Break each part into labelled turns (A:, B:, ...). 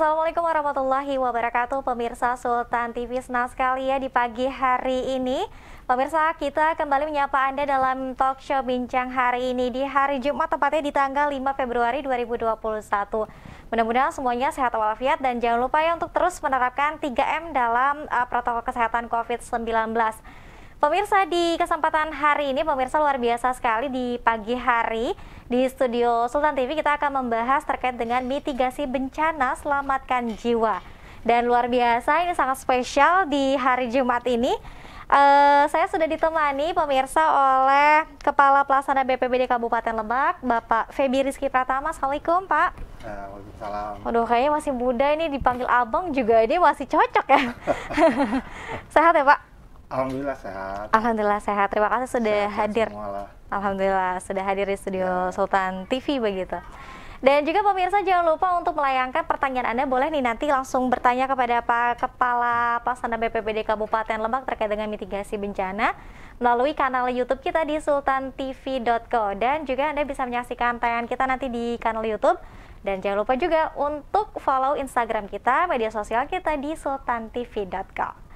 A: Assalamualaikum warahmatullahi wabarakatuh Pemirsa Sultan TV Senang sekali ya di pagi hari ini Pemirsa kita kembali menyapa Anda dalam talk show bincang hari ini Di hari Jumat tepatnya di tanggal 5 Februari 2021 Mudah-mudahan semuanya sehat walafiat dan jangan lupa ya untuk terus menerapkan 3M dalam uh, protokol kesehatan COVID-19. Pemirsa di kesempatan hari ini, pemirsa luar biasa sekali di pagi hari di studio Sultan TV kita akan membahas terkait dengan mitigasi bencana selamatkan jiwa. Dan luar biasa ini sangat spesial di hari Jumat ini. Uh, saya sudah ditemani pemirsa oleh Kepala Pelaksana BPBD Kabupaten Lebak, Bapak Febi Rizky Pratama. Assalamualaikum Pak. Ya, waalaikumsalam. Aduh, kayaknya masih muda ini dipanggil abang juga ini masih cocok ya. Sehat ya Pak?
B: Alhamdulillah sehat.
A: Alhamdulillah sehat. Terima kasih sudah sehat, hadir. Semualah. Alhamdulillah sudah hadir di studio ya. Sultan TV begitu. Dan juga pemirsa jangan lupa untuk melayangkan pertanyaan Anda boleh nih nanti langsung bertanya kepada Pak Kepala Pelaksana BPBD Kabupaten Lebak terkait dengan mitigasi bencana melalui kanal YouTube kita di sultantv.co dan juga Anda bisa menyaksikan tayangan kita nanti di kanal YouTube dan jangan lupa juga untuk follow Instagram kita, media sosial kita di sultantv.co.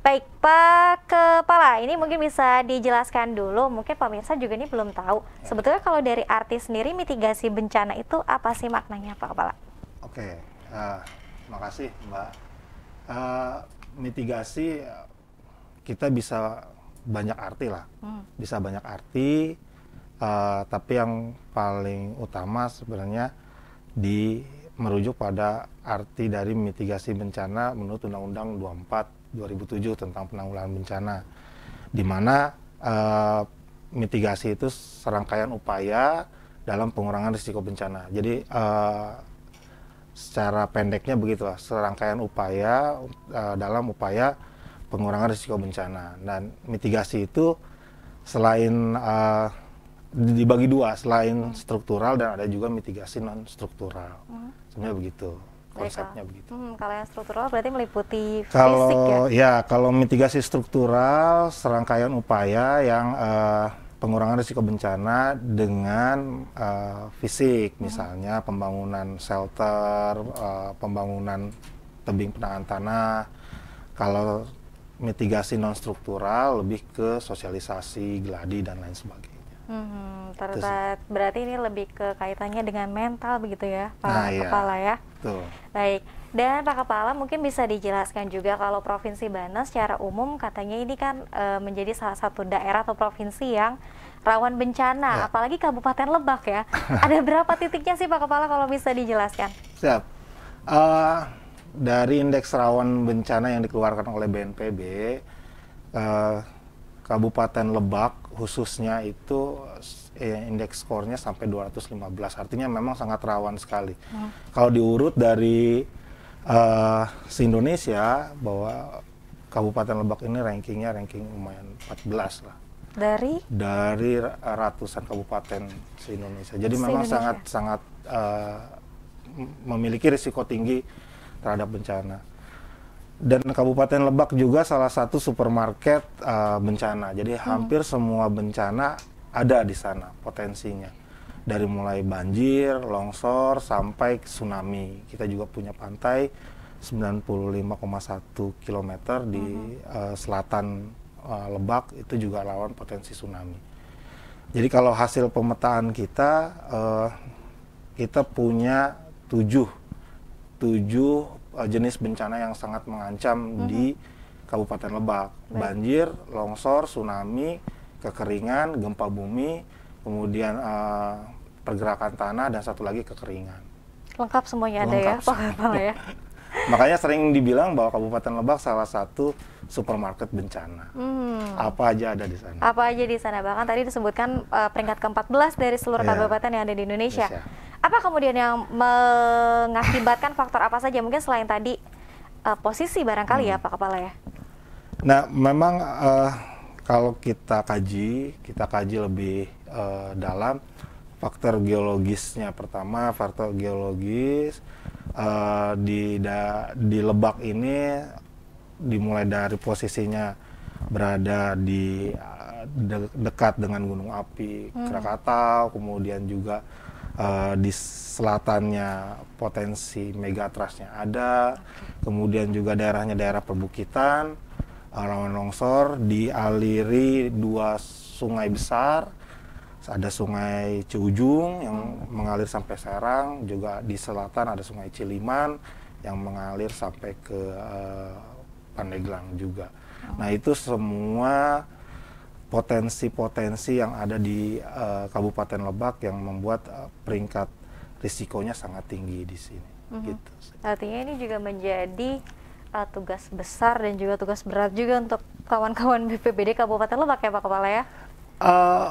A: Baik, Pak Kepala, ini mungkin bisa dijelaskan dulu. Mungkin Pak pemirsa juga ini belum tahu. Sebetulnya kalau dari artis sendiri mitigasi bencana itu apa sih maknanya, Pak Kepala?
B: Oke, uh, kasih Mbak. Uh, mitigasi kita bisa banyak arti lah, hmm. bisa banyak arti. Uh, tapi yang paling utama sebenarnya di merujuk pada arti dari mitigasi bencana menurut Undang-Undang 24 2007 tentang penanggulangan bencana di mana uh, mitigasi itu serangkaian upaya dalam pengurangan risiko bencana. Jadi uh, secara pendeknya begitulah serangkaian upaya uh, dalam upaya pengurangan risiko bencana dan mitigasi itu selain uh, dibagi dua selain struktural dan ada juga mitigasi non struktural. Hmm. Oh. Sebenarnya begitu
A: konsepnya mereka. begitu. Hmm, kalau yang struktural berarti meliputi kalau, fisik ya?
B: Ya, kalau mitigasi struktural, serangkaian upaya yang uh, pengurangan risiko bencana dengan uh, fisik, hmm. misalnya pembangunan shelter, uh, pembangunan tebing penahan tanah. Kalau mitigasi non struktural lebih ke sosialisasi, gladi dan lain sebagainya.
C: Hmm,
A: ternyata berarti ini lebih ke kaitannya dengan mental begitu ya, Pak nah, iya. Kepala iya. ya. Betul. Baik. Dan Pak Kepala mungkin bisa dijelaskan juga kalau Provinsi Banten secara umum katanya ini kan e, menjadi salah satu daerah atau provinsi yang rawan bencana, ya. apalagi Kabupaten Lebak ya. Ada berapa titiknya sih Pak Kepala kalau bisa dijelaskan?
B: Siap. Uh, dari indeks rawan bencana yang dikeluarkan oleh BNPB, uh, eh, Kabupaten Lebak khususnya itu Iya, indeks skornya sampai 215. Artinya memang sangat rawan sekali. Hmm. Kalau diurut dari uh, si Indonesia bahwa Kabupaten Lebak ini rankingnya ranking lumayan 14 lah. Dari? Dari ratusan kabupaten se Indonesia. Jadi se memang sangat sangat uh, memiliki risiko tinggi terhadap bencana. Dan Kabupaten Lebak juga salah satu supermarket uh, bencana. Jadi hmm. hampir semua bencana ada di sana potensinya dari mulai banjir, longsor sampai tsunami. Kita juga punya pantai 95,1 km di mm -hmm. uh, selatan uh, Lebak itu juga lawan potensi tsunami. Jadi kalau hasil pemetaan kita uh, kita punya tujuh tujuh uh, jenis bencana yang sangat mengancam mm -hmm. di mhm. Kabupaten Lebak. Baik. Banjir, longsor, tsunami, kekeringan, gempa bumi, kemudian uh, pergerakan tanah dan satu lagi kekeringan.
A: Lengkap semuanya Lengkap ada ya, Pak ya.
B: Makanya sering dibilang bahwa Kabupaten Lebak salah satu supermarket bencana. Hmm. Apa aja ada di sana?
A: Apa aja di sana? Bahkan tadi disebutkan uh, peringkat ke-14 dari seluruh yeah. kabupaten yang ada di Indonesia. Indonesia. Apa kemudian yang mengakibatkan faktor apa saja? Mungkin selain tadi uh, posisi barangkali hmm. ya Pak Kepala ya?
B: Nah, memang uh, kalau kita kaji, kita kaji lebih uh, dalam faktor geologisnya pertama, faktor geologis uh, di da, di Lebak ini dimulai dari posisinya berada di eh, de, dekat dengan Gunung Api hmm. Krakatau, kemudian juga uh, di selatannya potensi megatrasnya ada, okay. kemudian juga daerahnya daerah perbukitan rawan longsor dialiri dua sungai besar ada sungai Ciujung yang mengalir sampai Serang juga di selatan ada sungai Ciliman yang mengalir sampai ke uh, Pandeglang juga nah oh. itu semua potensi-potensi yang ada di uh, Kabupaten Lebak yang membuat uh, peringkat risikonya sangat tinggi di sini
C: hmm. gitu
A: artinya ini juga menjadi uh, tugas besar dan juga tugas berat juga untuk kawan-kawan BPBD Kabupaten Lebak ya Pak Kepala ya?
B: Uh,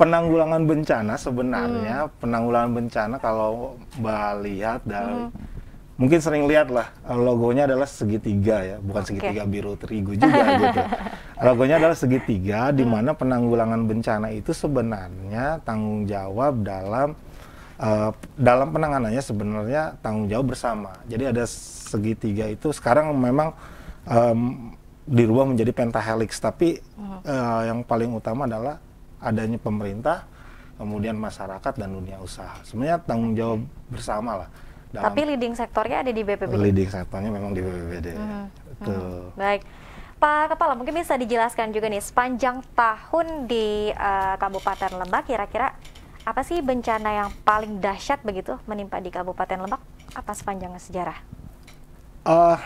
B: penanggulangan bencana sebenarnya hmm. penanggulangan bencana kalau Mbak lihat dari hmm. mungkin sering lihat lah eh, logonya adalah segitiga ya bukan okay. segitiga biru terigu juga gitu logonya adalah segitiga di hmm. mana penanggulangan bencana itu sebenarnya tanggung jawab dalam Eh, dalam penanganannya sebenarnya tanggung jawab bersama. Jadi ada segitiga itu sekarang memang um, dirubah menjadi pentahelix, tapi uh-huh. uh, yang paling utama adalah adanya pemerintah, kemudian masyarakat dan dunia usaha. Sebenarnya tanggung jawab bersama lah. Dalam tapi
A: leading sektornya ada di BPBD. Leading
B: sektornya memang di BPBD. Uh-huh. Mm-hmm. Mm-hmm. Itu. Uh-huh.
A: Baik. Pak Kepala, mungkin bisa dijelaskan juga nih sepanjang tahun di uh, Kabupaten Lembak kira-kira apa sih bencana yang paling dahsyat begitu menimpa di Kabupaten Lebak apa sepanjang sejarah?
B: Uh,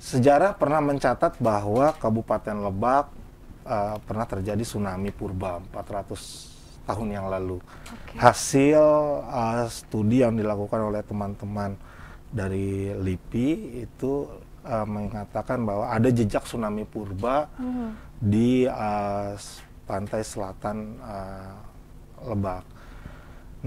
B: sejarah pernah mencatat bahwa Kabupaten Lebak uh, pernah terjadi tsunami purba 400 tahun yang lalu. Okay. Hasil uh, studi yang dilakukan oleh teman-teman dari LIPI itu uh, mengatakan bahwa ada jejak tsunami purba mm. di uh, pantai selatan uh, lebak.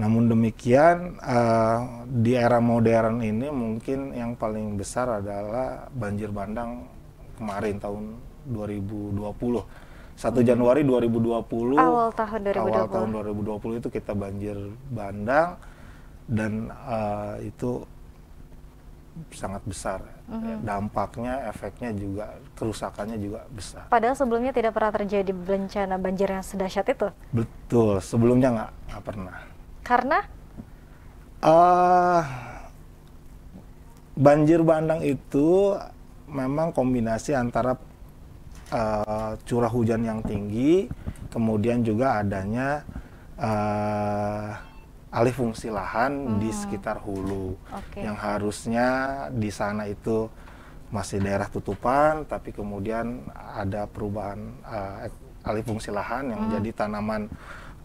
B: Namun demikian uh, di era modern ini mungkin yang paling besar adalah banjir bandang kemarin tahun 2020. 1 hmm. Januari 2020 awal
A: tahun 2020 awal tahun
B: 2020 itu kita banjir bandang dan uh, itu sangat besar hmm Dampaknya, efeknya juga kerusakannya juga besar.
A: Padahal sebelumnya tidak pernah terjadi bencana banjir yang sedahsyat itu.
B: Betul, sebelumnya nggak, nggak pernah. Karena? Uh, banjir bandang itu memang kombinasi antara uh, curah hujan yang tinggi, kemudian juga adanya uh, alih fungsi lahan hmm. di sekitar hulu okay. yang harusnya di sana itu masih daerah tutupan tapi kemudian ada perubahan uh, alih fungsi lahan yang hmm. jadi tanaman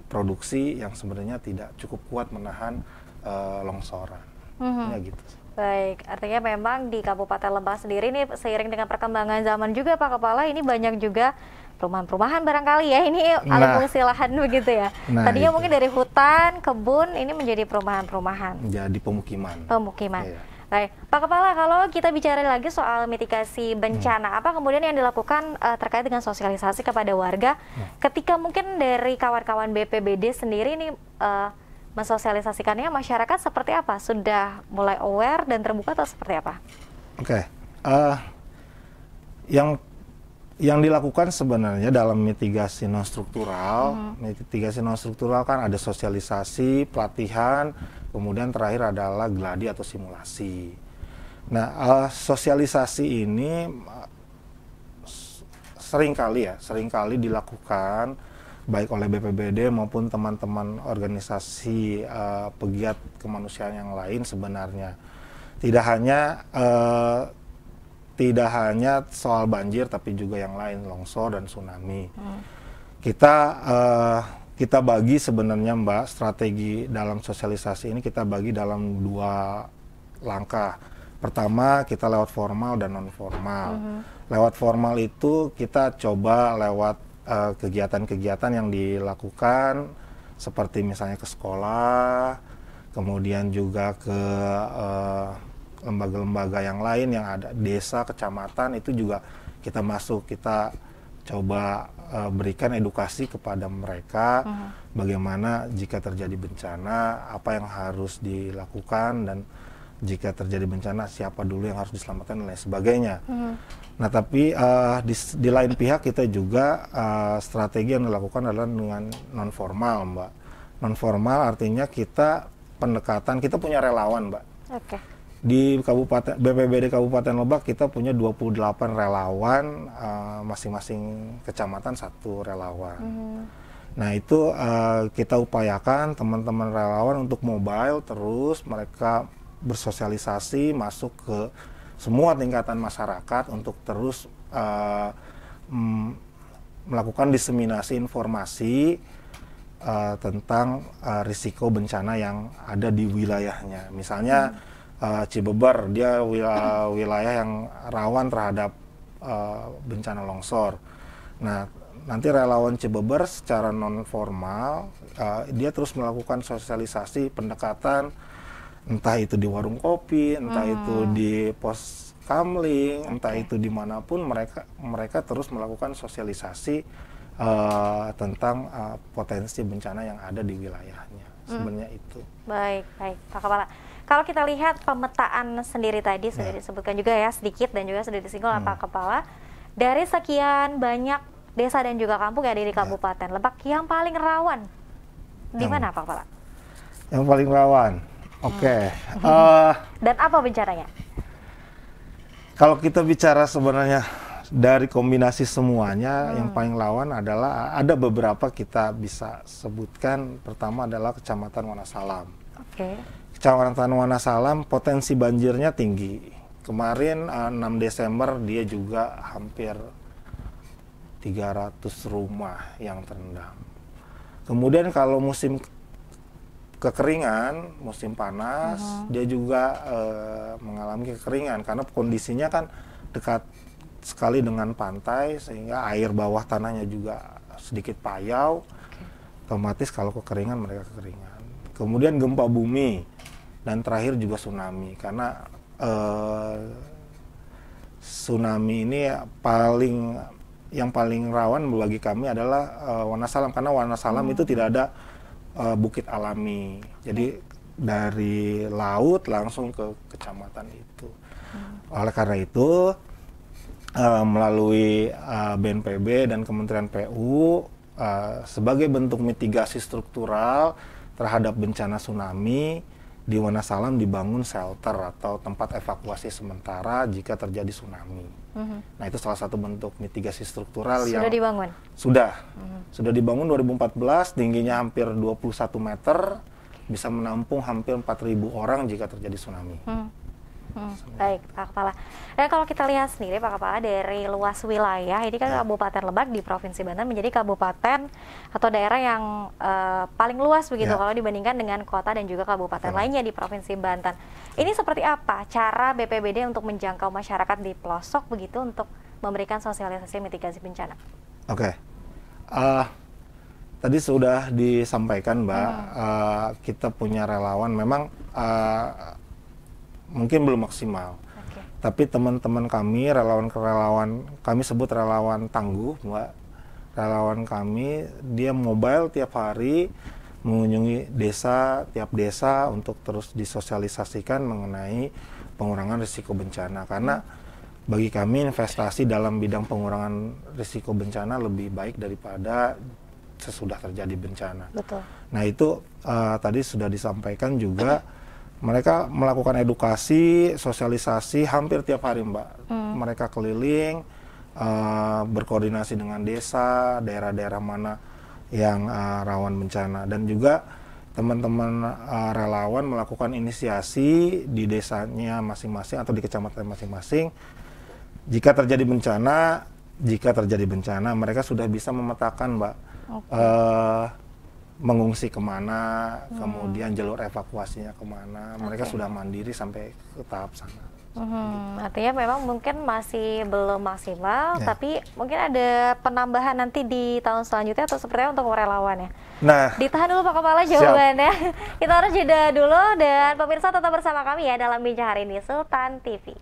B: produksi yang sebenarnya tidak cukup kuat menahan uh, longsoran hmm. ya gitu
A: Baik, artinya memang di Kabupaten Lebak sendiri ini seiring dengan perkembangan zaman juga Pak Kepala ini banyak juga perumahan-perumahan barangkali ya ini nah, fungsi lahan begitu ya. Nah, Tadinya itu. mungkin dari hutan, kebun ini menjadi perumahan-perumahan.
B: Jadi ya, pemukiman.
A: Pemukiman. Iya. Baik, Pak Kepala, kalau kita bicara lagi soal mitigasi bencana, hmm. apa kemudian yang dilakukan uh, terkait dengan sosialisasi kepada warga? Hmm. Ketika mungkin dari kawan-kawan BPBD sendiri ini uh, mensosialisasikannya masyarakat seperti apa? Sudah mulai aware dan terbuka atau seperti apa?
B: Oke, okay. uh, eh, yang yang dilakukan sebenarnya dalam mitigasi non struktural, uh hmm. mitigasi non struktural kan ada sosialisasi, pelatihan, kemudian terakhir adalah gladi atau simulasi. Nah, uh, sosialisasi ini uh, eh, kali ya, sering kali dilakukan baik oleh BPBD maupun teman-teman organisasi uh, pegiat kemanusiaan yang lain sebenarnya. Tidak hanya uh, tidak hanya soal banjir tapi juga yang lain longsor dan tsunami. Hmm. Kita uh, kita bagi sebenarnya Mbak strategi dalam sosialisasi ini kita bagi dalam dua langkah. Pertama kita lewat formal dan non formal. Hmm. Lewat formal itu kita coba lewat kegiatan eh, kegiatan-kegiatan yang dilakukan seperti misalnya ke sekolah, kemudian juga ke uh, lembaga-lembaga yang lain yang ada desa, kecamatan itu juga kita masuk, kita coba uh, berikan edukasi kepada mereka uh -huh. bagaimana jika terjadi bencana apa yang harus dilakukan dan jika terjadi bencana siapa dulu yang harus diselamatkan dan lain sebagainya. Uh -huh. Nah tapi uh, di, di lain pihak kita juga uh, strategi yang dilakukan adalah dengan non formal mbak. Non formal artinya kita pendekatan kita punya relawan mbak. Okay di kabupaten BPBD Kabupaten Lebak kita punya 28 relawan eh, masing-masing uh, masing -masing kecamatan satu relawan. Hmm. Nah itu uh, kita upayakan teman-teman relawan untuk mobile terus mereka bersosialisasi masuk ke semua tingkatan masyarakat untuk terus uh, melakukan diseminasi informasi uh, tentang uh, risiko bencana yang ada di wilayahnya. Misalnya hmm uh, Cibeber dia wilayah, yang rawan terhadap uh, bencana longsor. Nah, nanti relawan Cibeber secara non formal uh, eh, dia terus melakukan sosialisasi pendekatan entah itu di warung kopi, entah hmm. itu di pos kamling, entah itu dimanapun mereka mereka terus melakukan sosialisasi uh, tentang uh, potensi bencana yang ada di wilayahnya.
A: Hmm. Sebenarnya hmm. itu. Baik, baik, Pak Kepala. Kalau kita lihat pemetaan sendiri tadi sudah ya. disebutkan juga ya sedikit dan juga sudah disinggung hmm. apa kepala dari sekian banyak desa dan juga kampung yang ada di ya. kabupaten ya. Lebak yang paling rawan di mana Pak Kepala?
B: Yang paling rawan. Oke. Okay. Hmm. Uh,
A: dan apa bicaranya?
B: Kalau kita bicara sebenarnya dari kombinasi semuanya hmm. yang paling lawan adalah ada beberapa kita bisa sebutkan pertama adalah kecamatan Wonosalam Okay. Kecamatan Wanasalam potensi banjirnya tinggi. Kemarin 6 eh, Desember dia juga hampir 300 rumah yang terendam. Kemudian kalau musim kekeringan, musim panas, uh mhm. -huh. dia juga eh, mengalami kekeringan karena kondisinya kan dekat sekali dengan pantai sehingga air bawah tanahnya juga sedikit payau. Okay. Otomatis kalau kekeringan mereka kekeringan kemudian gempa bumi dan terakhir juga tsunami karena eh, tsunami ini paling yang paling rawan bagi kami adalah eh, Wanasalam karena Wanasalam hmm. itu tidak ada eh, bukit alami jadi dari laut langsung ke kecamatan itu hmm. oleh karena itu eh, melalui eh, BNPB dan Kementerian PU Uh, eh, sebagai bentuk mitigasi struktural terhadap bencana tsunami di Wonosalam dibangun shelter atau tempat evakuasi sementara jika terjadi tsunami. Mm-hmm. Nah itu salah satu bentuk mitigasi struktural sudah yang mhm. sudah dibangun. Sudah, mm-hmm. sudah dibangun 2014, tingginya hampir 21 meter, bisa menampung hampir 4.000 orang jika terjadi tsunami.
C: Mm-hmm.
A: Hmm. Baik, Pak Kepala. Dan kalau kita lihat sendiri, Pak Kepala, dari luas wilayah, ini kan ya. Kabupaten Lebak di Provinsi Banten menjadi kabupaten atau daerah yang uh, paling luas begitu ya. kalau dibandingkan dengan kota dan juga kabupaten ya. lainnya di Provinsi Banten. Ini seperti apa cara BPBD untuk menjangkau masyarakat di pelosok begitu untuk memberikan sosialisasi mitigasi bencana?
B: Oke. Okay. Uh, eh, tadi sudah disampaikan, Mbak, hmm. uh, kita punya relawan memang uh, mungkin belum maksimal. Okay. Tapi teman-teman kami, relawan-relawan kami sebut relawan tangguh, Mbak. Relawan kami dia mobile tiap hari mengunjungi desa tiap desa untuk terus disosialisasikan mengenai pengurangan risiko bencana karena bagi kami investasi dalam bidang pengurangan risiko bencana lebih baik daripada sesudah terjadi bencana. Betul. Nah itu uh, tadi sudah disampaikan juga mereka melakukan edukasi, sosialisasi hampir tiap hari, Mbak. Hmm. Mereka keliling, uh, berkoordinasi dengan desa, daerah-daerah mana yang uh, rawan bencana, dan juga teman-teman uh, relawan melakukan inisiasi di desanya masing-masing atau di kecamatan masing-masing. Jika terjadi bencana, jika terjadi bencana, mereka sudah bisa memetakan, Mbak. Okay. Uh, mengungsi kemana, hmm. kemudian jalur evakuasinya kemana. Mereka sudah mandiri sampai ke tahap sana.
A: Hmm, artinya memang mungkin masih belum maksimal, ya. tapi mungkin ada penambahan nanti di tahun selanjutnya atau sepertinya untuk relawan ya. Nah, ditahan dulu Pak Kepala jawabannya. Kita harus jeda dulu dan pemirsa tetap bersama kami ya dalam bincang hari ini Sultan TV.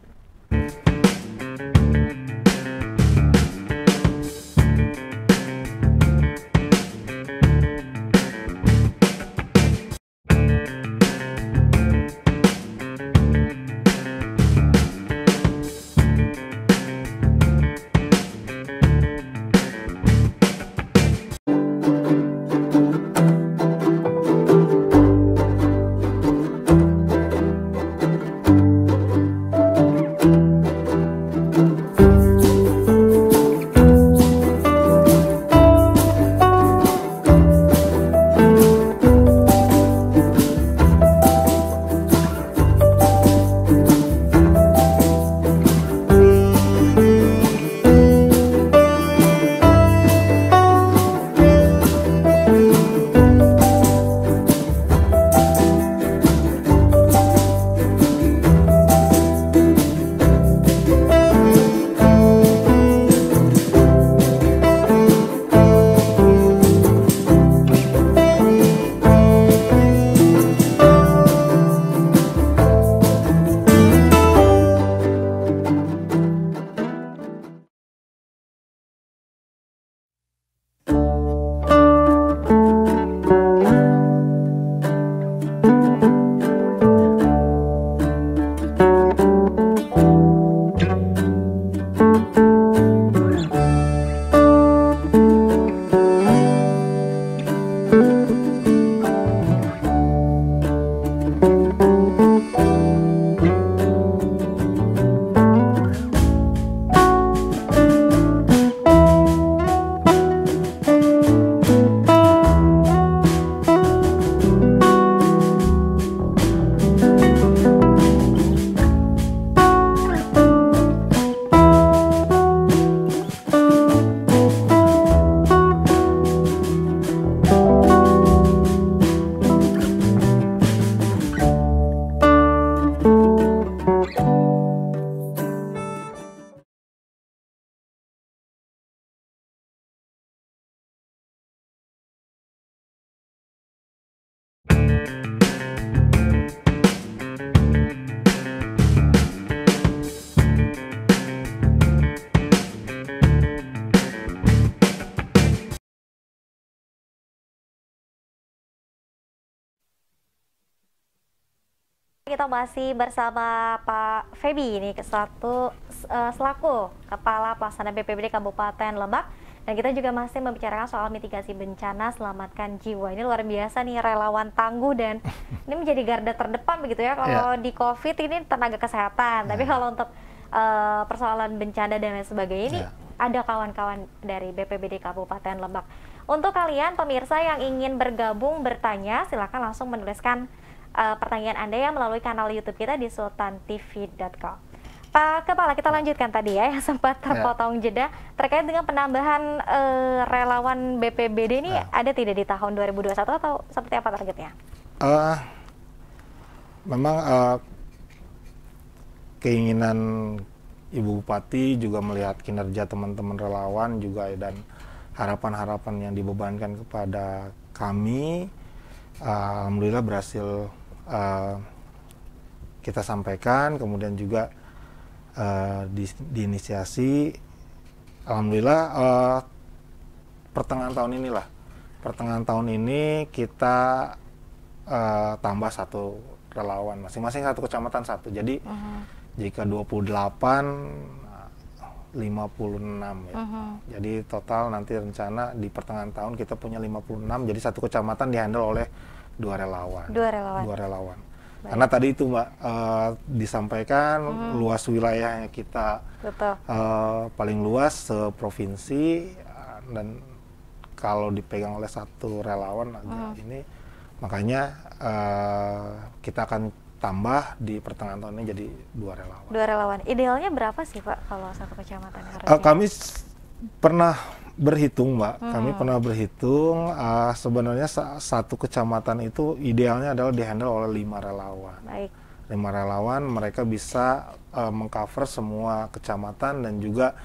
A: kita masih bersama Pak Febi ini satu eh, selaku Kepala Pelaksana BPBD Kabupaten Lebak dan kita juga masih membicarakan soal mitigasi bencana selamatkan jiwa. Ini luar biasa nih relawan tangguh dan ini menjadi garda terdepan begitu ya kalau yeah. di Covid ini tenaga kesehatan. Yeah. Tapi iya. kalau untuk uh, persoalan bencana dan lain sebagainya ini yeah. ada kawan-kawan dari BPBD Kabupaten Lebak. Untuk kalian pemirsa yang ingin bergabung bertanya silakan langsung menuliskan uh, pertanyaan Anda ya melalui kanal YouTube kita di sultantv.com. Pak Kepala, kita ya. lanjutkan tadi ya yang sempat ya. terpotong jeda terkait dengan penambahan e, relawan BPBD ini ya. ada tidak di tahun 2021 atau seperti apa targetnya?
B: Uh, memang uh, keinginan Ibu Bupati juga melihat kinerja teman-teman relawan juga dan harapan-harapan yang dibebankan kepada kami, uh, alhamdulillah berhasil uh, kita sampaikan kemudian juga uh, di, diinisiasi alhamdulillah uh, pertengahan tahun inilah pertengahan tahun ini kita uh, tambah satu relawan masing-masing satu kecamatan satu jadi uh -huh. jika 28 56 ya. Uh -huh. Jadi total nanti rencana di pertengahan tahun kita punya 56 jadi satu kecamatan dihandle oleh dua relawan
A: dua relawan dua relawan Baik. karena
B: tadi itu mbak uh, disampaikan hmm. luas wilayahnya kita Betul. Uh, paling luas seprovinsi uh, dan kalau dipegang oleh satu relawan agak hmm. ini makanya uh, kita akan tambah di pertengahan tahun ini jadi dua relawan.
A: Dua relawan. Idealnya berapa sih Pak kalau satu kecamatan
B: Uh, kami pernah berhitung mbak hmm. kami pernah berhitung uh, sebenarnya satu kecamatan itu idealnya adalah dihandle oleh lima relawan Baik. lima relawan mereka bisa uh, mengcover semua kecamatan dan juga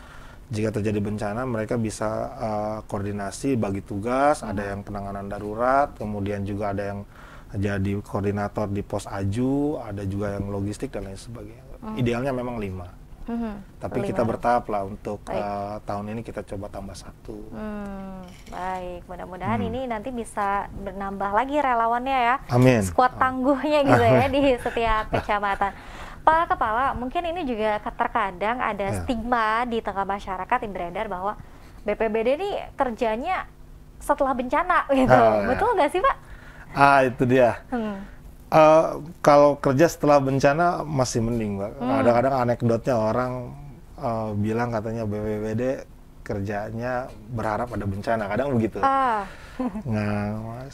B: jika terjadi bencana mereka bisa uh, koordinasi bagi tugas hmm. ada yang penanganan darurat kemudian juga ada yang jadi koordinator di pos aju ada juga yang logistik dan lain sebagainya hmm. idealnya memang lima
C: hmm, tapi kita
B: bertahap lah untuk uh, tahun ini kita coba tambah satu
A: hmm, baik mudah-mudahan hmm. ini nanti bisa bernambah lagi relawannya ya amin Squad ah. tangguhnya gitu ya di setiap kecamatan Pak Kepala, mungkin ini juga terkadang ada ya. stigma di tengah masyarakat yang beredar bahwa BPBD ini kerjanya setelah bencana gitu. Ah, ya. Betul nggak ya. sih Pak?
B: Ah itu dia. Hmm Uh, kalau kerja setelah bencana masih mending, Mbak. Hmm. Kadang-kadang anekdotnya orang uh, bilang katanya BPBD kerjanya berharap ada bencana, kadang begitu. Ah. nah,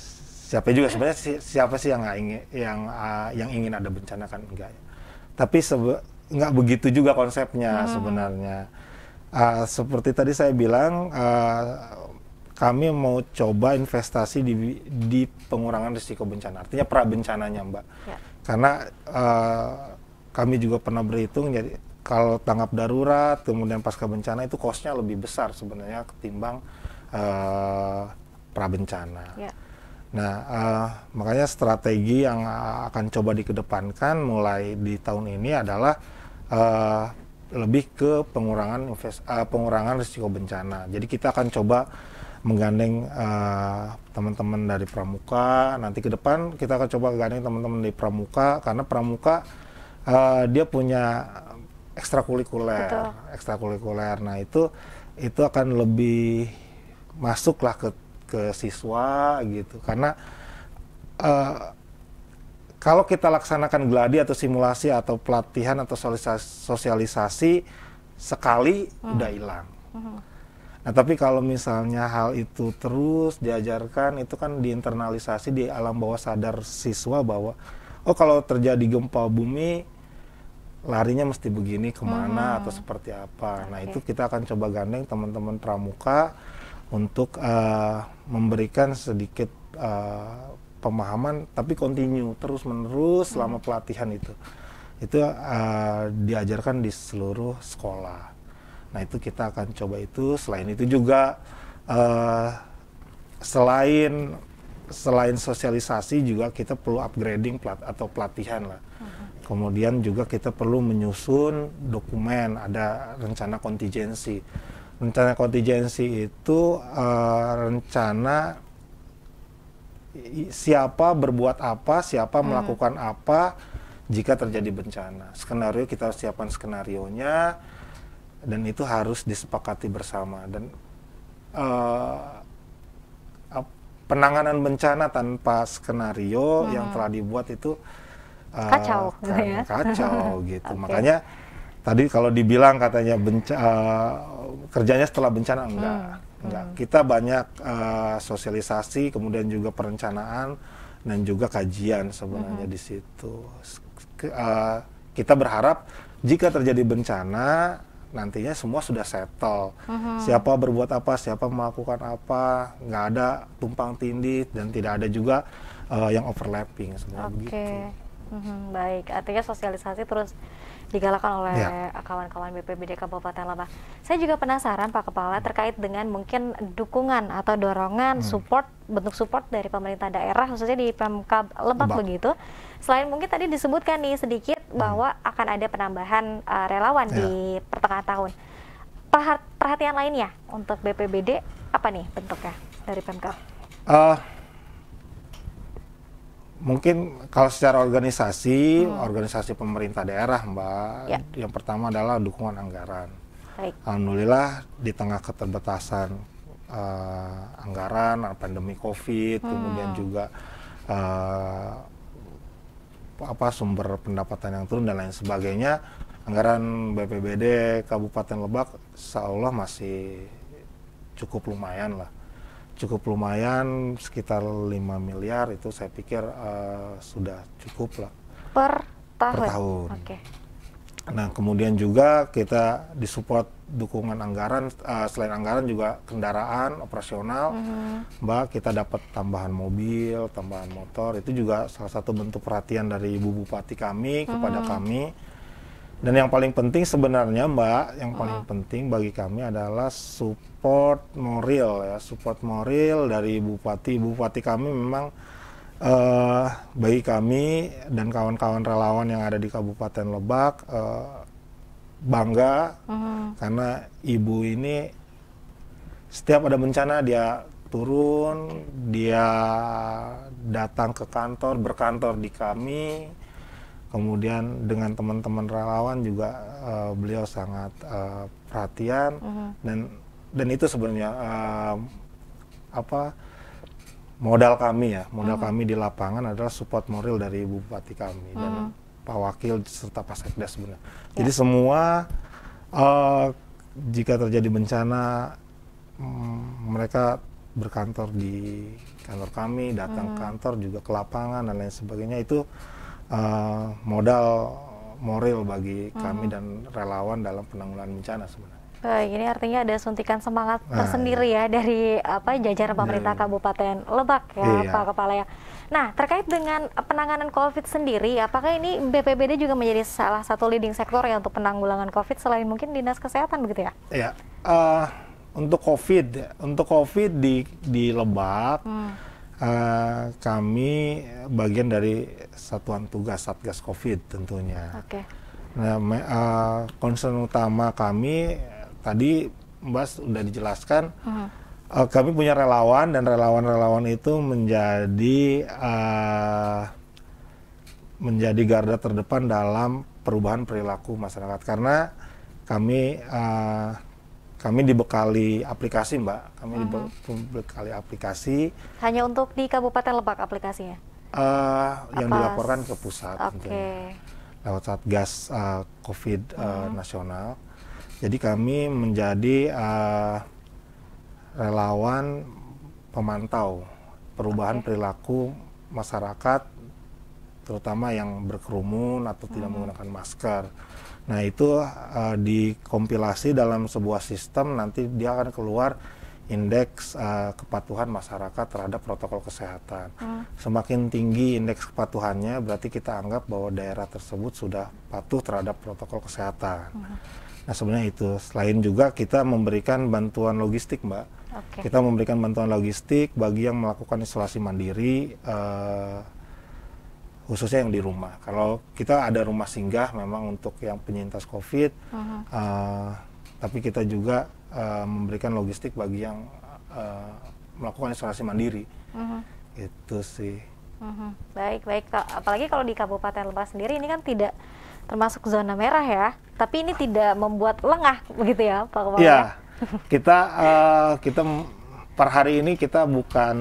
B: siapa juga sebenarnya si, siapa sih yang nggak ingin yang uh, yang ingin ada bencana kan enggak. Tapi nggak begitu juga konsepnya hmm. sebenarnya. Uh, seperti tadi saya bilang uh, kami mau coba investasi di, di pengurangan risiko bencana. Artinya pra bencananya, Mbak. Ya. Karena uh, kami juga pernah berhitung jadi kalau tanggap darurat kemudian pasca bencana itu kosnya lebih besar sebenarnya ketimbang uh, pra bencana. Ya. Nah, uh, makanya strategi yang akan coba dikedepankan mulai di tahun ini adalah uh, lebih ke pengurangan invest, uh, pengurangan risiko bencana. Jadi kita akan coba menggandeng teman eh, teman-teman dari Pramuka. Nanti ke depan kita akan coba gandeng teman-teman dari Pramuka karena Pramuka uh, dia punya ekstrakurikuler, ekstrakurikuler. Nah itu itu akan lebih masuklah ke ke siswa gitu karena uh, kalau kita laksanakan gladi atau simulasi atau pelatihan atau sosialisasi, sosialisasi sekali hmm. udah hilang. Hmm Nah, tapi kalau misalnya hal itu terus diajarkan, itu kan diinternalisasi di alam bawah sadar siswa bahwa, oh kalau terjadi gempa bumi, larinya mesti begini kemana hmm. atau seperti apa. Okay. Nah, itu kita akan coba gandeng teman-teman pramuka untuk uh, memberikan sedikit uh, pemahaman, tapi kontinu terus-menerus mm-hmm. selama pelatihan itu. Itu uh, diajarkan di seluruh sekolah. Nah itu kita akan coba itu. Selain itu juga uh, selain selain sosialisasi juga kita perlu upgrading plat atau pelatihan lah. Uh-huh. Kemudian juga kita perlu menyusun dokumen, ada rencana kontingensi. Rencana kontingensi itu uh, rencana siapa berbuat apa, siapa hmm. melakukan apa jika terjadi bencana. Skenario kita harus siapkan skenarionya, dan itu harus disepakati bersama dan uh, penanganan bencana tanpa skenario hmm. yang telah dibuat itu uh, kacau gitu kan, ya? kacau gitu okay. makanya tadi kalau dibilang katanya benca, uh, kerjanya setelah bencana hmm. enggak hmm. enggak hmm. kita banyak uh, sosialisasi kemudian juga perencanaan dan juga kajian sebenarnya hmm. di situ uh, kita berharap jika terjadi bencana nantinya semua sudah settle. Uh-huh. Siapa berbuat apa, siapa melakukan apa, nggak ada tumpang tindih dan tidak ada juga uh, yang overlapping semua okay. begitu.
A: Mm-hmm, uh-huh. baik, artinya sosialisasi terus digalakan oleh kawan ya. kawan-kawan BPBD Kabupaten Lebak. Saya juga penasaran Pak Kepala terkait dengan mungkin dukungan atau dorongan hmm. support bentuk support dari pemerintah daerah khususnya di Pemkab Lebak, Lebak. begitu Selain mungkin tadi disebutkan nih sedikit hmm. bahwa hmm. akan ada penambahan uh, relawan ya. di pertengahan tahun. Perhatian lainnya untuk BPBD apa nih bentuknya dari Pemkab? Uh,
B: ah, mungkin kalau secara organisasi, hmm. organisasi pemerintah daerah, Mbak, ya. yang pertama adalah dukungan anggaran. Baik. Alhamdulillah di tengah keterbatasan uh, anggaran, pandemi COVID, hmm. kemudian juga ah, apa sumber pendapatan yang turun dan lain sebagainya anggaran BPBD Kabupaten Lebak seolah masih cukup lumayan lah cukup lumayan sekitar 5 miliar itu saya pikir uh, sudah cukup lah
A: per tahun, per tahun. Okay.
B: Nah, kemudian juga kita disupport dukungan anggaran uh, selain anggaran juga kendaraan operasional. Mm -hmm. Mbak, kita dapat tambahan mobil, tambahan motor. Itu juga salah satu bentuk perhatian dari Ibu Bupati kami kepada mm -hmm. kami. Dan yang paling penting sebenarnya, Mbak, yang paling mm-hmm. penting bagi kami adalah support moral ya, support moral dari Bupati. Bupati kami memang uh, bagi kami dan kawan-kawan relawan yang ada di Kabupaten Lebak uh, bangga uh oh. -huh. karena ibu ini setiap ada bencana dia turun, dia datang ke kantor, berkantor di kami. Kemudian dengan teman-teman relawan juga uh, beliau sangat uh, perhatian uh -huh. dan dan itu sebenarnya uh, apa modal kami ya modal hmm. kami di lapangan adalah support moral dari ibu bupati kami dan hmm. pak wakil serta pak sekda sebenarnya yeah. jadi semua uh, jika terjadi bencana um, mereka berkantor di kantor kami datang ke hmm. kantor juga ke lapangan dan lain sebagainya itu uh, modal moral bagi kami dan relawan dalam penanggulangan bencana sebenarnya
A: Baik, ini artinya ada suntikan semangat nah. tersendiri iya. ya dari apa jajaran pemerintah iya. Kabupaten Lebak ya, iya. Pak Kepala ya. Nah, terkait dengan penanganan COVID sendiri, apakah ini BPBD juga menjadi salah satu leading sektor ya untuk penanggulangan COVID selain mungkin Dinas Kesehatan begitu ya?
B: Iya. Uh, untuk COVID, untuk COVID di di Lebak. Hmm. Uh, kami bagian dari satuan tugas satgas COVID tentunya. Oke. Okay. Nah, uh, concern utama kami tadi Mbak sudah dijelaskan uh-huh. uh, kami punya relawan dan relawan-relawan itu menjadi uh, menjadi garda terdepan dalam perubahan perilaku masyarakat karena kami uh, kami dibekali aplikasi Mbak kami uh-huh. dibekali aplikasi
A: hanya untuk di Kabupaten Lebak aplikasinya
B: uh, yang dilaporkan ke pusat okay. lewat satgas uh, COVID uh, uh nasional jadi kami menjadi uh, relawan pemantau perubahan okay. perilaku masyarakat terutama yang berkerumun atau hmm. tidak menggunakan masker. Nah, itu uh, dikompilasi dalam sebuah sistem nanti dia akan keluar indeks uh, kepatuhan masyarakat terhadap protokol kesehatan. Hmm. Semakin tinggi indeks kepatuhannya berarti kita anggap bahwa daerah tersebut sudah patuh terhadap protokol kesehatan. Hmm. Nah sebenarnya itu. Selain juga kita memberikan bantuan logistik, Mbak. Okay. Kita memberikan bantuan logistik bagi yang melakukan isolasi mandiri, uh, khususnya yang di rumah. Kalau kita ada rumah singgah, memang untuk yang penyintas COVID, uh -huh. uh, eh, tapi kita juga uh, memberikan logistik bagi yang uh, melakukan isolasi mandiri. Uh -huh. Itu sih.
A: Baik-baik, uh -huh. Baik, baik. apalagi kalau di Kabupaten Lebak sendiri ini kan tidak termasuk zona merah ya. Tapi ini tidak membuat lengah begitu ya Pak Kepala? Iya, ya.
B: kita uh, kita per hari ini kita bukan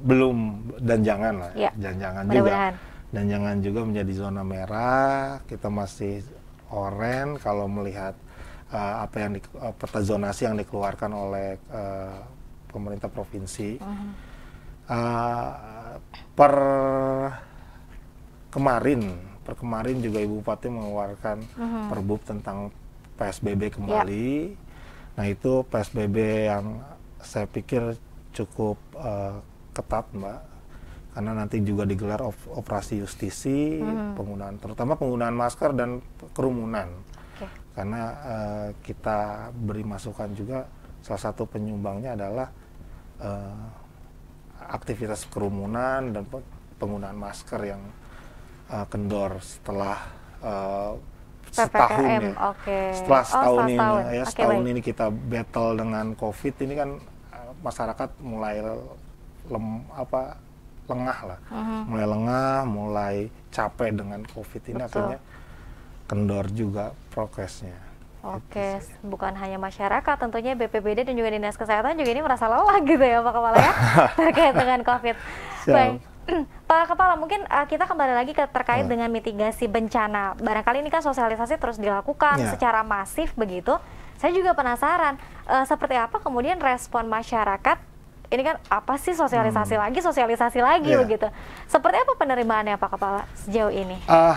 B: belum dan jangan lah, ya. dan jangan juga, dan jangan juga menjadi zona merah. Kita masih oranye kalau melihat uh, apa yang di, uh, peta zonasi yang dikeluarkan oleh uh, pemerintah provinsi. Uh -huh. uh, per kemarin perkemarin juga Ibu Bupati mengeluarkan mm tentang PSBB ya. kembali. Yeah. Nah itu PSBB yang saya pikir cukup uh, ketat Mbak, karena nanti juga digelar op operasi justisi, uh-huh. penggunaan terutama penggunaan masker dan kerumunan. Karena uh, kita beri masukan juga salah satu penyumbangnya adalah uh, aktivitas kerumunan dan penggunaan masker yang uh, kendor setelah uh, setahun ya. Okay. Oh, setelah setahun oh, ini setahun. ya setahun okay, ini kita battle dengan Covid ini kan eh, masyarakat mulai lem apa lengah lah. uh-huh. Mulai lengah, mulai capek dengan Covid ini Betul. akhirnya kendor juga progresnya.
A: Oke, bukan hanya masyarakat, tentunya BPBD dan juga Dinas Kesehatan juga ini merasa lelah gitu ya Pak Kepala ya
B: terkait dengan
A: COVID. Siap. Baik, Pak Kepala, mungkin uh, kita kembali lagi ke terkait hmm. dengan mitigasi bencana. Barangkali ini kan sosialisasi terus dilakukan ya. secara masif begitu. Saya juga penasaran uh, seperti apa kemudian respon masyarakat. Ini kan apa sih sosialisasi hmm. lagi, sosialisasi lagi ya. begitu. Seperti apa penerimaannya Pak Kepala sejauh ini?
B: Uh,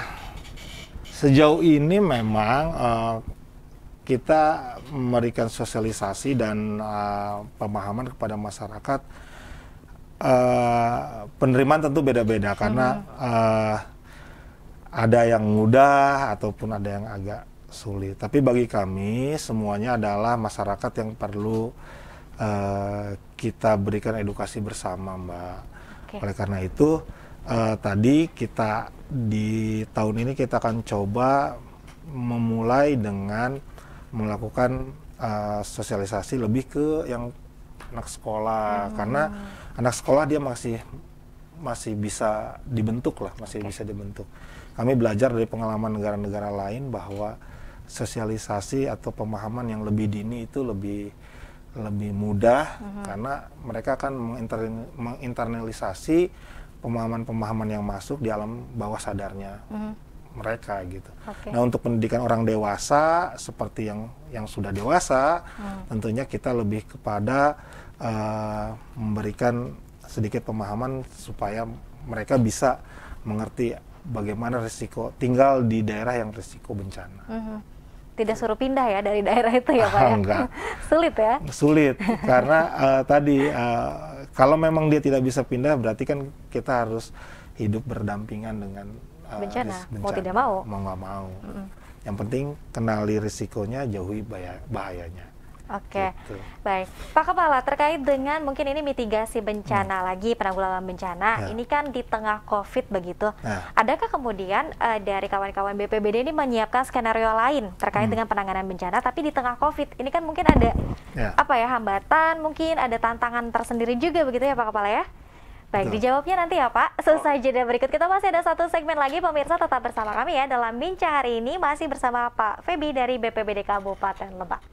B: sejauh ini memang uh, kita memberikan sosialisasi dan uh, pemahaman kepada masyarakat uh, penerimaan tentu beda-beda karena uh, ada yang mudah ataupun ada yang agak sulit. Tapi bagi kami semuanya adalah masyarakat yang perlu uh, kita berikan edukasi bersama, Mbak. Okay. Oleh karena itu uh, tadi kita di tahun ini kita akan coba memulai dengan melakukan uh, sosialisasi lebih ke yang anak sekolah hmm. karena anak sekolah dia masih masih bisa dibentuk lah masih okay. bisa dibentuk kami belajar dari pengalaman negara-negara lain bahwa sosialisasi atau pemahaman yang lebih dini itu lebih lebih mudah hmm. karena mereka akan menginternalisasi pemahaman-pemahaman yang masuk di alam bawah sadarnya hmm. mereka gitu. Okay. Nah untuk pendidikan orang dewasa seperti yang yang sudah dewasa, hmm. tentunya kita lebih kepada uh, memberikan sedikit pemahaman supaya mereka bisa mengerti bagaimana risiko tinggal di daerah yang risiko bencana.
A: Hmm. Tidak suruh pindah ya dari daerah itu ya Pak? Ya? enggak. Sulit ya?
B: Sulit, karena uh, tadi uh, kalau memang dia tidak bisa pindah berarti kan kita harus hidup berdampingan dengan uh, bencana. bencana. Mau tidak mau. Mau nggak mau. Mm -hmm. Yang penting kenali risikonya, jauhi bahayanya.
A: Oke, gitu. baik. Pak Kepala, terkait dengan mungkin ini mitigasi bencana hmm. lagi, penanggulangan bencana, ya. ini kan di tengah COVID begitu. Nah. Adakah kemudian uh, dari kawan-kawan BPBD ini menyiapkan skenario lain terkait hmm. dengan penanganan bencana, tapi di tengah COVID ini kan mungkin ada ya. apa ya hambatan, mungkin ada tantangan tersendiri juga begitu ya Pak Kepala ya? Baik, nah. dijawabnya nanti ya Pak. Selesai oh. jeda berikut kita masih ada satu segmen lagi pemirsa tetap bersama kami ya dalam bincang hari ini masih bersama Pak Febi dari BPBD Kabupaten Lebak.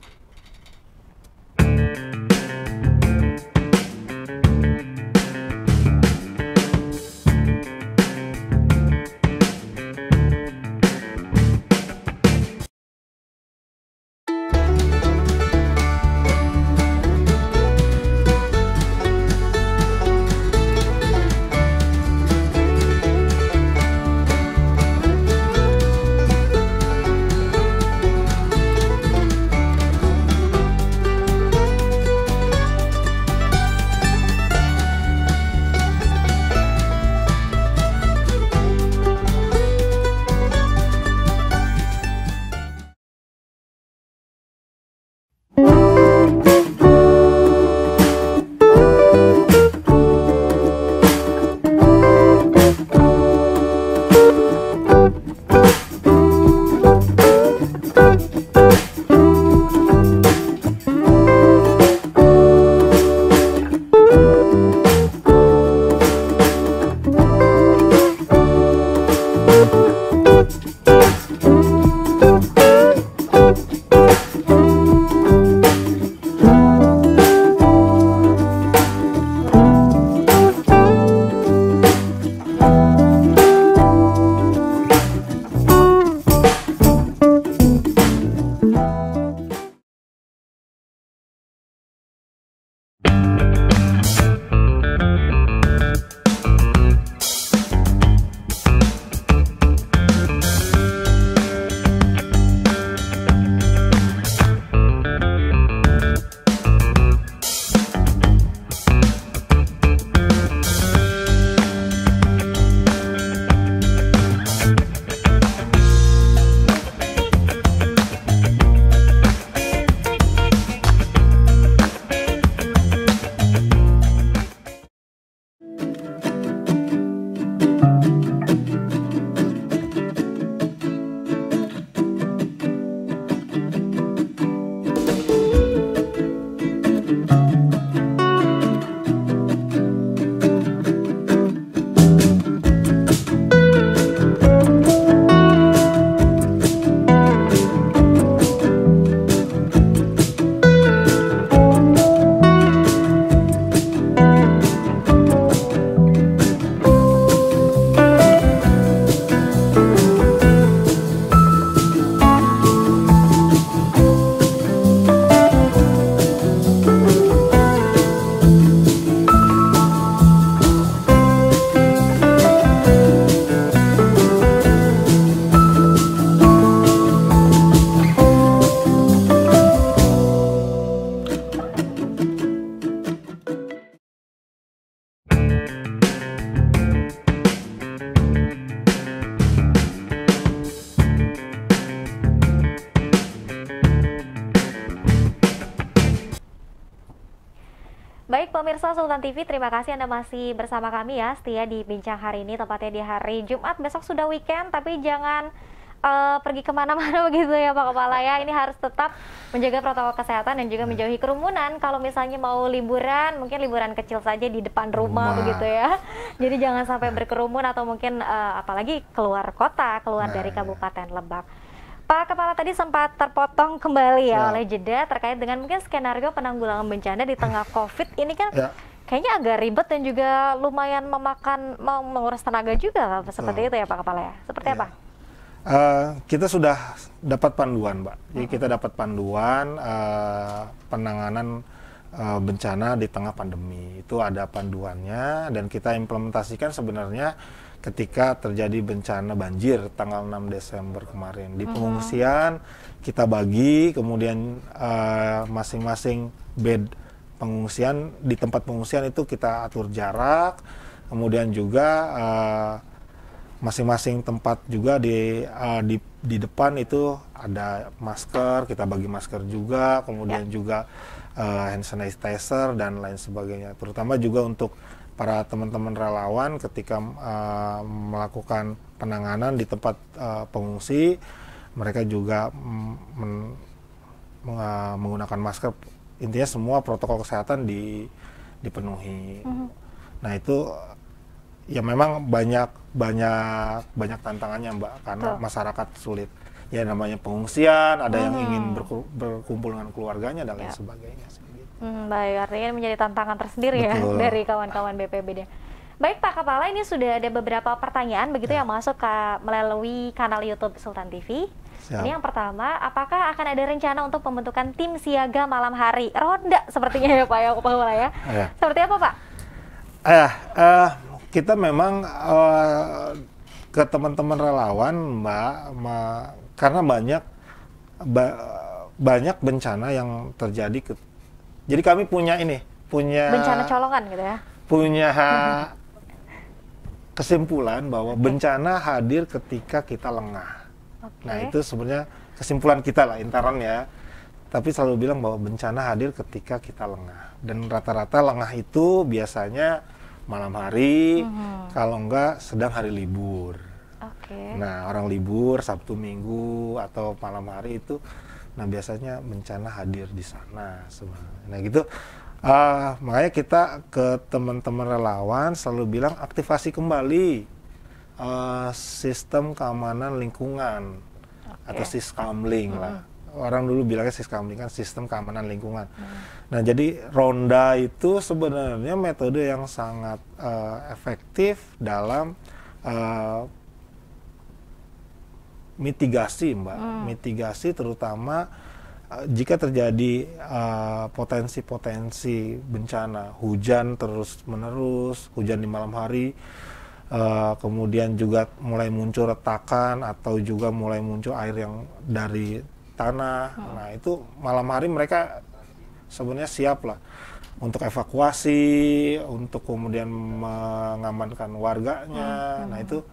A: Sultan TV, terima kasih Anda masih bersama kami ya setia di Bincang hari ini, tepatnya di hari Jumat. Besok sudah weekend, tapi jangan uh, pergi kemana-mana begitu ya Pak Kepala ya. Ini harus tetap menjaga protokol kesehatan dan juga iya. menjauhi kerumunan. Kalau misalnya mau liburan, mungkin liburan kecil saja di depan rumah, rumah. begitu ya. Jadi jangan sampai berkerumun atau mungkin uh, apalagi keluar kota, keluar nah, dari iya. Kabupaten Lebak. Pak Kepala tadi sempat terpotong kembali ya, ya oleh jeda terkait dengan mungkin skenario penanggulangan bencana di tengah COVID ini kan ya. kayaknya agak ribet dan juga lumayan memakan menguras tenaga juga seperti ya. itu ya Pak Kepala ya. Seperti ya. apa?
B: Uh, kita sudah dapat panduan, Pak. Jadi hmm. kita dapat panduan uh, penanganan uh, bencana di tengah pandemi itu ada panduannya dan kita implementasikan sebenarnya ketika terjadi bencana banjir tanggal 6 Desember kemarin di pengungsian kita bagi kemudian eh, masing-masing uh, bed pengungsian di tempat pengungsian itu kita atur jarak kemudian juga masing eh, masing-masing tempat juga di uh, di di depan itu ada masker kita bagi masker juga kemudian ya. juga uh, hand sanitizer dan lain sebagainya terutama juga untuk para teman-teman relawan ketika uh, melakukan penanganan di tempat uh, pengungsi mereka juga mm, men, men, eh, menggunakan masker intinya semua protokol kesehatan di, dipenuhi mm-hmm. nah itu ya memang banyak banyak banyak tantangannya mbak karena Tuh. masyarakat sulit ya namanya pengungsian ada mm-hmm. yang mhm. ingin berkumpul dengan keluarganya dan lain ya. sebagainya sih.
A: Hmm, baik, artinya ini menjadi tantangan tersendiri ya Betul. ya dari kawan-kawan BPBD. Baik Pak Kepala, ini sudah ada beberapa pertanyaan begitu ya. yang masuk ke, melalui kanal YouTube Sultan TV. Siap. Ini yang pertama, apakah akan ada rencana untuk pembentukan tim siaga malam hari? Ronda sepertinya ya Pak ya, Pak Kepala ya. ya. Seperti apa Pak?
B: Eh, eh kita memang eh, ke teman-teman relawan Mbak, ma, karena banyak ba, banyak bencana yang terjadi ke, jadi kami punya ini, punya bencana
A: colongan gitu ya.
B: Punya kesimpulan bahwa okay. bencana hadir ketika kita lengah. Okay. Nah, itu sebenarnya kesimpulan kita lah intaran ya. Tapi selalu bilang bahwa bencana hadir ketika kita lengah. Dan rata-rata lengah itu biasanya malam hari, hmm kalau enggak sedang hari libur. Okay. Nah, orang libur Sabtu Minggu atau malam hari itu Nah biasanya bencana hadir di sana sebenarnya. Nah gitu. Uh, makanya kita ke teman-teman relawan selalu bilang aktivasi kembali uh, sistem keamanan lingkungan okay. atau siskamling hmm. lah. Orang dulu bilangnya siskamling kan sistem keamanan lingkungan. Hmm. Nah jadi ronda itu sebenarnya metode yang sangat uh, efektif dalam uh, mitigasi mbak hmm. mitigasi terutama eh, jika terjadi eh, potensi-potensi uh, bencana hujan terus menerus hujan di malam hari uh, kemudian juga mulai muncul retakan atau juga mulai muncul air yang dari tanah hmm. nah itu malam hari mereka sebenarnya siap lah untuk evakuasi, untuk kemudian mengamankan warganya. Hmm. Nah itu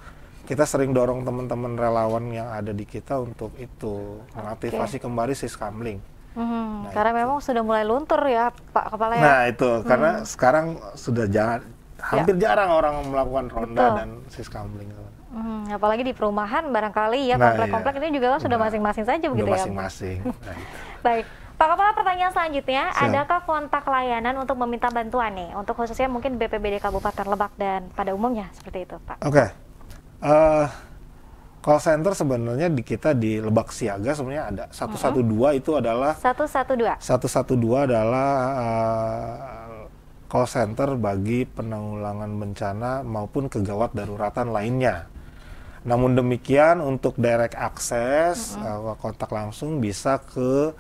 B: kita sering dorong teman-teman relawan yang ada di kita untuk itu mengaktifasi okay. kembali siskamling.
A: Hmm, nah, karena itu. memang sudah mulai luntur ya Pak Kepala ya. Nah itu hmm. karena
B: sekarang sudah jarang, ya. hampir ya. jarang orang melakukan ronda Betul. dan siskamling.
A: Hmm, apalagi di perumahan barangkali ya nah, komplek-komplek nah, iya. ini juga kan sudah masing-masing ya, nah, saja begitu masing -masing. ya.
B: Masing-masing.
A: Baik. Pak Kepala pertanyaan selanjutnya, Siap. adakah kontak layanan untuk meminta bantuan nih untuk khususnya mungkin BPBD Kabupaten Lebak dan pada umumnya seperti itu, Pak?
B: Oke. Okay uh, call center sebenarnya di kita di Lebak Siaga sebenarnya ada 112 mm -hmm. itu adalah
A: 112.
B: 112 adalah uh, call center bagi penanggulangan bencana maupun kegawat daruratan lainnya. Namun demikian untuk direct access mm -hmm. kontak langsung bisa ke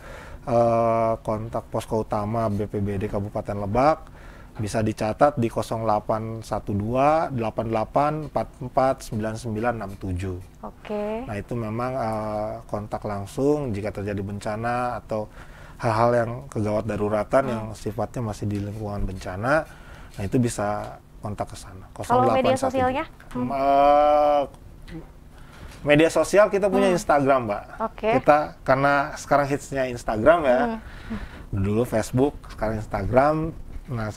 B: uh, kontak posko utama BPBD Kabupaten Lebak bisa dicatat di 0812 88 9967. Oke.
C: Okay. Nah,
B: itu memang uh, kontak langsung jika terjadi bencana atau hal-hal yang kegawat daruratan hmm. yang sifatnya masih di lingkungan bencana. Nah, itu bisa kontak ke sana. Kalau media sosialnya? Hmm. Uh, media sosial kita punya hmm. Instagram, Mbak. Oke. Okay. Kita karena sekarang hitsnya Instagram ya. Hmm. Dulu Facebook, sekarang Instagram Nah,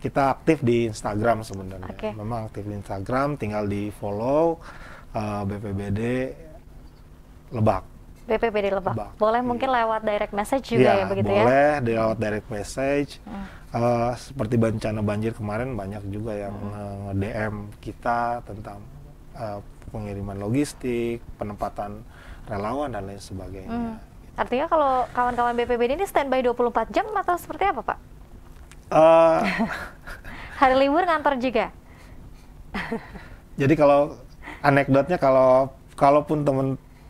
B: kita aktif di Instagram sebenarnya. Okay. Memang aktif di Instagram, tinggal di follow uh, eh, BPBD Lebak.
A: BPBD Lebak. Lebak. Boleh iya. mungkin lewat direct message juga ya, ya begitu boleh, ya?
B: Boleh lewat direct message. Hmm. Uh, seperti bencana banjir kemarin banyak juga yang hmm. Eh, dm kita tentang uh, pengiriman logistik, penempatan relawan dan lain sebagainya.
A: Hmm. Artinya kalau kawan-kawan BPBD ini standby 24 jam atau seperti apa, Pak? Uh, Hari libur ngantor juga.
B: jadi kalau anekdotnya kalau kalaupun temen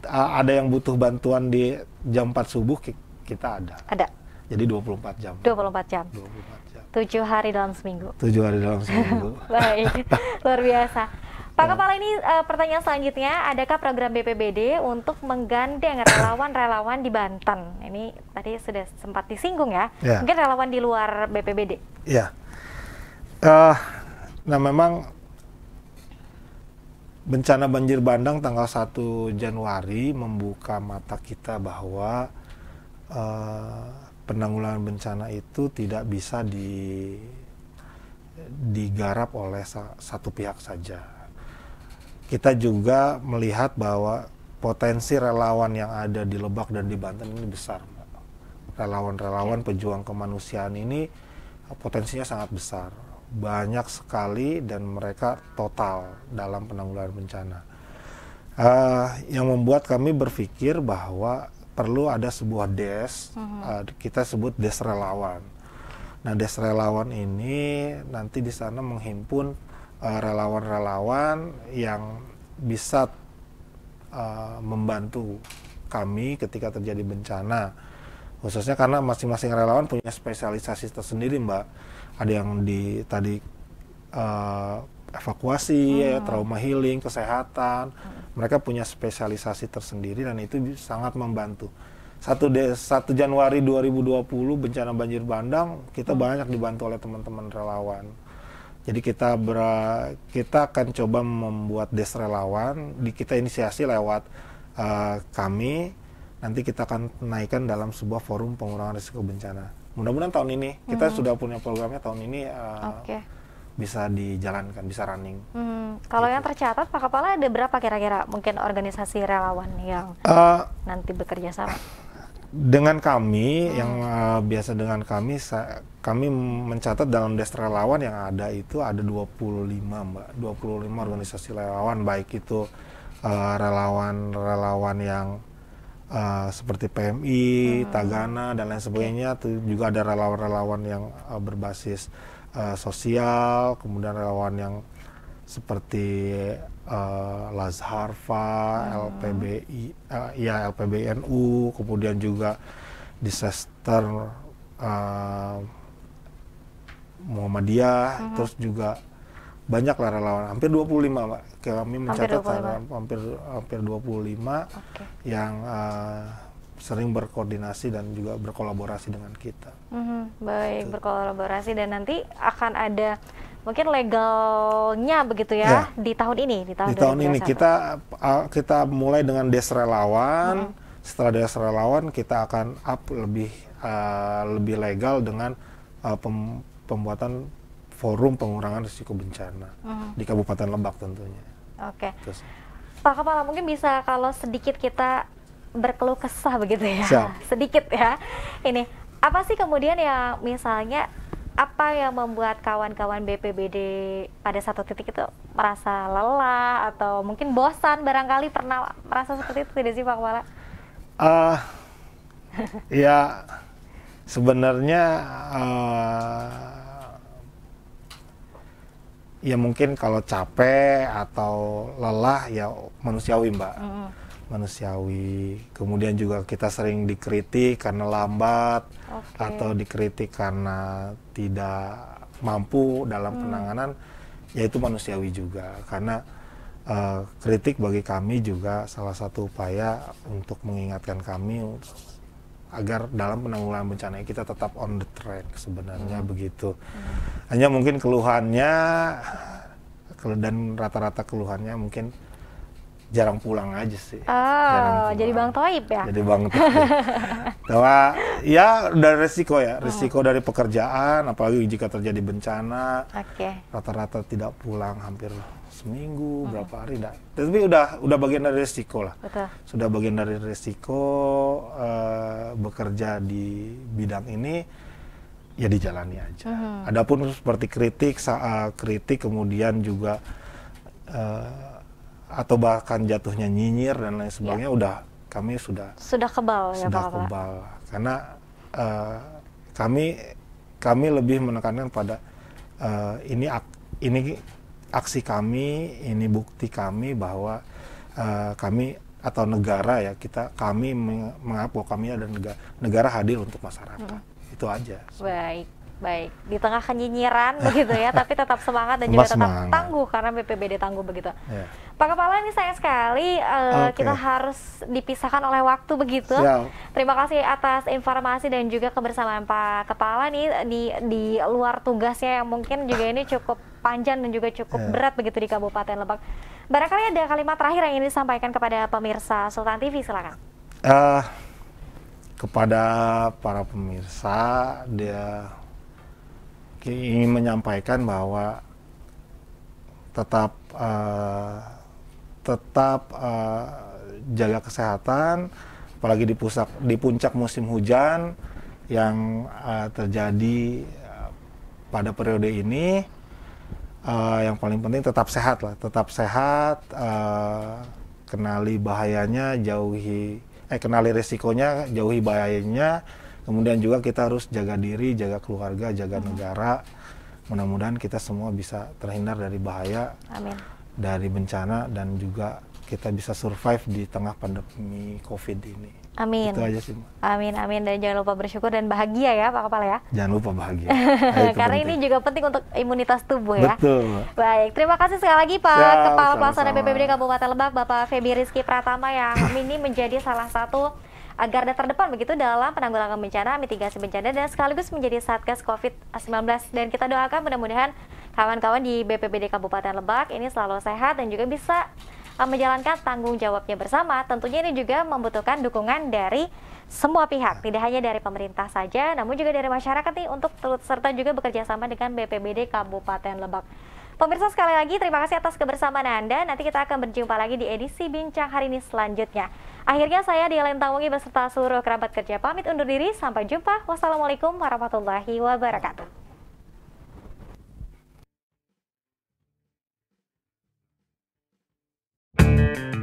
B: uh, ada yang butuh bantuan di jam 4 subuh kita ada. Ada. Jadi 24 jam. 24 jam. 24
A: jam. 7 hari dalam seminggu.
B: 7 hari dalam seminggu.
A: Baik. Luar biasa. Pak Kepala ini uh, pertanyaan selanjutnya, adakah program BPBD untuk menggandeng relawan-relawan di Banten? Ini tadi sudah sempat disinggung ya. ya. Mungkin relawan di luar BPBD.
B: Ya. Uh, nah memang bencana banjir bandang tanggal 1 Januari membuka mata kita bahwa uh, penanggulangan bencana itu tidak bisa di
C: digarap
B: oleh satu pihak saja kita juga melihat bahwa potensi relawan yang ada di Lebak dan di Banten ini besar. Relawan-relawan pejuang kemanusiaan ini eh, potensinya sangat besar. Banyak sekali dan mereka total dalam penanggulangan bencana. Uh, yang membuat kami berpikir bahwa perlu ada sebuah des, uh, kita sebut des relawan. Nah, des relawan ini nanti di sana menghimpun Eh, relawan-relawan uh, yang bisa uh, membantu kami ketika terjadi bencana khususnya karena masing-masing relawan punya spesialisasi tersendiri mbak ada yang di tadi uh, evakuasi ya, hmm. ya, trauma healing kesehatan mereka punya spesialisasi tersendiri dan itu sangat membantu satu de satu Januari 2020 bencana banjir bandang kita hmm. banyak dibantu oleh teman-teman relawan jadi kita ber, kita akan coba membuat des relawan di kita inisiasi lewat uh, kami. Nanti kita akan naikkan dalam sebuah forum pengurangan risiko bencana. Mudah-mudahan tahun ini kita hmm. sudah punya programnya tahun ini uh, eh, okay. bisa dijalankan, bisa running.
A: Hmm. Kalau gitu. yang tercatat Pak Kepala ada berapa kira-kira mungkin organisasi relawan yang uh, nanti bekerja sama?
B: dengan kami hmm. yang uh, biasa dengan kami kami mencatat dalam desk relawan yang ada itu ada 25 Mbak, 25 hmm. organisasi relawan baik itu relawan-relawan eh, yang uh, seperti PMI, hmm. Tagana dan lain iya. sebagainya, itu juga ada relawan-relawan yang uh, berbasis uh, sosial, kemudian relawan yang seperti uh, eh, Lazharva, ah. LPBI, uh, eh, ya LPBNU, kemudian juga disaster uh, Muhammadiyah, uh-huh. terus juga banyak lah relawan, hampir 25 pak, Kami mencatat hampir 25. hampir, hampir 25 okay. yang uh, sering berkoordinasi dan juga berkolaborasi dengan kita.
A: Mm -hmm. Baik, Itu. berkolaborasi dan nanti akan ada mungkin legalnya begitu ya, ya. di tahun ini
C: di tahun, di tahun ini kita
B: uh, kita mulai dengan desrelawan hmm. setelah desrelawan kita akan up lebih uh, lebih legal dengan uh, pem, pembuatan forum pengurangan risiko bencana hmm. di Kabupaten Lebak tentunya. Oke. Okay.
A: Pak Kepala mungkin bisa kalau sedikit kita berkeluh kesah begitu ya. Siap. Sedikit ya. Ini apa sih kemudian yang misalnya apa yang membuat kawan-kawan BPBD pada satu titik itu merasa lelah atau mungkin bosan barangkali pernah merasa seperti itu tidak sih Pak Wala? Uh,
B: ah, ya sebenarnya uh, ya mungkin kalau capek atau lelah ya manusiawi Mbak. Mm -hmm manusiawi. Kemudian juga kita sering dikritik karena lambat
C: okay. atau
B: dikritik karena tidak mampu dalam hmm. penanganan, yaitu manusiawi juga. Karena uh, kritik bagi kami juga salah satu upaya untuk mengingatkan kami agar dalam penanggulangan bencana kita tetap on the track sebenarnya hmm. begitu. Hmm. Hanya mungkin keluhannya dan rata-rata keluhannya mungkin jarang pulang aja sih.
A: Oh, jadi Bang Toib ya? Jadi
B: Bang Toib. Bahwa ya udah resiko ya, resiko oh. dari pekerjaan, apalagi jika terjadi bencana, okay. rata-rata tidak pulang hampir seminggu, oh. berapa hari, dah. tapi udah udah bagian dari resiko lah. Betul. Sudah bagian dari resiko uh, bekerja di bidang ini, ya dijalani aja.
C: Hmm. Adapun
B: seperti kritik, saat eh, kritik kemudian juga eh, atau bahkan jatuhnya nyinyir dan lain iya. sebagainya ya. udah kami sudah
A: sudah kebal ya, sudah ya Pak
B: kebal Pak. karena uh, kami kami lebih menekankan pada uh, ini ak, ini aksi kami ini bukti kami bahwa uh, kami atau negara ya kita kami mengapa kami ada negara negara hadir untuk masyarakat hmm. itu aja
A: baik Baik, di tengah kenyinyiran begitu ya, tapi tetap semangat dan juga tetap tangguh karena BPBD tangguh begitu. Yeah. Pak Kepala ini sayang sekali uh, eh, okay. kita harus dipisahkan oleh waktu begitu. Siap. Terima kasih atas informasi dan juga kebersamaan Pak Kepala nih di di luar tugasnya yang mungkin juga ini cukup panjang dan juga cukup yeah. berat begitu di Kabupaten Lebak. Barangkali ada kalimat terakhir yang ingin disampaikan kepada pemirsa Sultan TV silakan.
B: Uh, kepada para pemirsa dia ingin menyampaikan bahwa tetap uh, tetap uh, jaga kesehatan apalagi di puncak di puncak musim hujan yang uh, terjadi pada periode ini uh, yang paling penting tetap sehat lah tetap sehat uh, kenali bahayanya jauhi eh kenali risikonya jauhi bahayanya kemudian juga kita harus jaga diri jaga keluarga jaga hmm. negara mudah-mudahan kita semua bisa terhindar dari bahaya Amin. dari bencana dan juga kita bisa survive di tengah pandemi COVID ini. Amin. Itu aja sih.
A: Amin, amin. Dan jangan lupa bersyukur dan bahagia ya Pak Kepala ya.
B: Jangan lupa bahagia. Karena penting. ini
A: juga penting untuk imunitas tubuh ya. Betul. Baik, terima kasih sekali lagi Pak ya, Kepala Pelaksana BPBD Kabupaten Lebak, Bapak Febi Rizky Pratama yang ini menjadi salah satu garda terdepan begitu dalam penanggulangan bencana, mitigasi bencana dan sekaligus menjadi Satgas COVID-19 dan kita doakan mudah-mudahan kawan-kawan di BPBD Kabupaten Lebak ini selalu sehat dan juga bisa eh, menjalankan tanggung jawabnya bersama. Tentunya ini juga membutuhkan dukungan dari semua pihak, tidak hanya dari pemerintah saja, namun juga dari masyarakat nih untuk turut serta juga bekerja sama dengan BPBD Kabupaten Lebak. Pemirsa sekali lagi terima kasih atas kebersamaan Anda. Nanti kita akan berjumpa lagi di edisi Bincang hari ini selanjutnya. Akhirnya saya Dialen Tamungi beserta seluruh kerabat kerja pamit undur diri. Sampai jumpa. Wassalamualaikum warahmatullahi wabarakatuh.